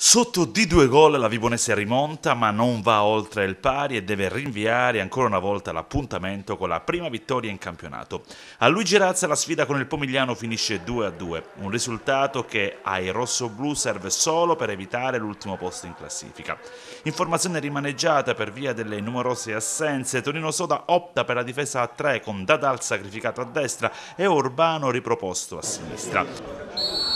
Sotto di due gol la Vibonese rimonta ma non va oltre il pari e deve rinviare ancora una volta l'appuntamento con la prima vittoria in campionato. A Luigi Razza la sfida con il Pomigliano finisce 2-2, un risultato che ai rossoblù serve solo per evitare l'ultimo posto in classifica. Informazione rimaneggiata per via delle numerose assenze, Tonino Soda opta per la difesa a 3 con Dadal sacrificato a destra e Urbano riproposto a sinistra.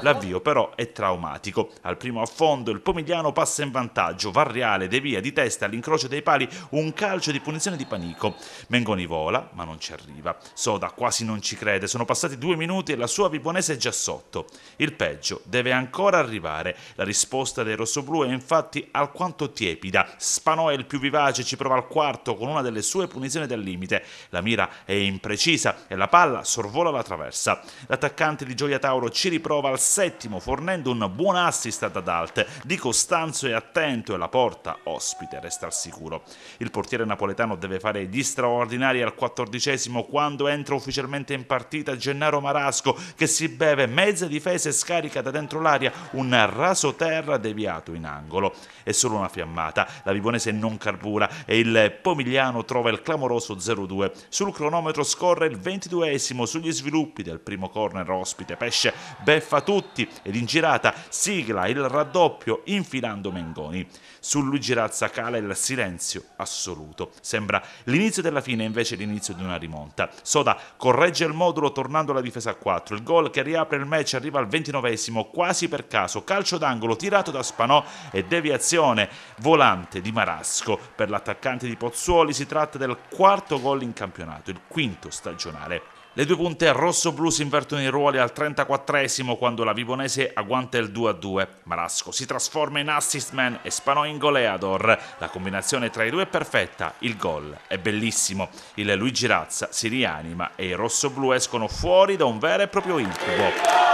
L'avvio però è traumatico. Al primo affondo il Pomigliano passa in vantaggio, Varriale devia di testa all'incrocio dei pali un calcio di punizione di Panico. Mengoni vola ma non ci arriva. Soda quasi non ci crede, sono passati due minuti e la sua vibonese è già sotto. Il peggio deve ancora arrivare. La risposta dei rossoblù è infatti alquanto tiepida. Spanò è il più vivace, ci prova al quarto con una delle sue punizioni del limite. La mira è imprecisa e la palla sorvola la traversa. L'attaccante di Gioia Tauro ci riprova riprova al settimo fornendo un buon assist ad Adalt. Di Costanzo è attento e la porta ospite resta al sicuro. Il portiere napoletano deve fare gli straordinari al quattordicesimo quando entra ufficialmente in partita Gennaro Marasco che si beve mezza difesa e scarica da dentro l'aria un raso terra deviato in angolo. È solo una fiammata, la Vibonese non carbura e il Pomigliano trova il clamoroso 0-2. Sul cronometro scorre il ventiduesimo sugli sviluppi del primo corner ospite Pesce. Beffa tutti ed in girata sigla il raddoppio infilando Mengoni. Su Luigi Razza cala il silenzio assoluto. Sembra l'inizio della fine, invece l'inizio di una rimonta. Soda corregge il modulo tornando alla difesa a 4. Il gol che riapre il match arriva al 29 quasi per caso. Calcio d'angolo tirato da Spanò e deviazione volante di Marasco. Per l'attaccante di Pozzuoli si tratta del quarto gol in campionato, il quinto stagionale. Le due punte rosso-blu si invertono i ruoli al 34esimo quando la Vibonese agguanta il 2-2. Marasco si trasforma in assist man e Spanò in goleador. La combinazione tra i due è perfetta, il gol è bellissimo. Il Luigi Razza si rianima e i rosso-blu escono fuori da un vero e proprio incubo.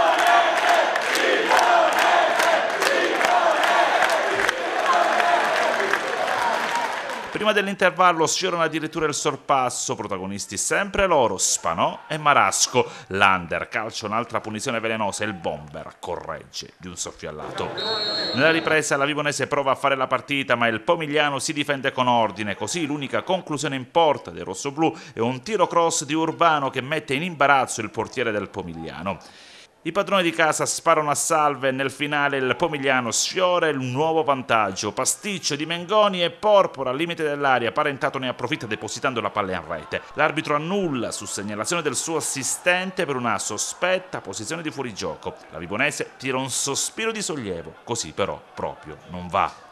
Prima dell'intervallo sfiorano addirittura il sorpasso, protagonisti sempre loro, Spanò e Marasco. Lander calcia un'altra punizione velenosa e il bomber corregge di un soffio allato. Nella ripresa la Vivonese prova a fare la partita, ma il Pomigliano si difende con ordine, così l'unica conclusione in porta dei rossoblù è un tiro cross di Urbano che mette in imbarazzo il portiere del Pomigliano. I padroni di casa sparano a salve e nel finale il Pomigliano sfiora il nuovo vantaggio. Pasticcio di Mengoni e Porpora al limite dell'aria. Parentato ne approfitta depositando la palla in rete. L'arbitro annulla su segnalazione del suo assistente per una sospetta posizione di fuorigioco. La Vibonese tira un sospiro di sollievo. Così però proprio non va.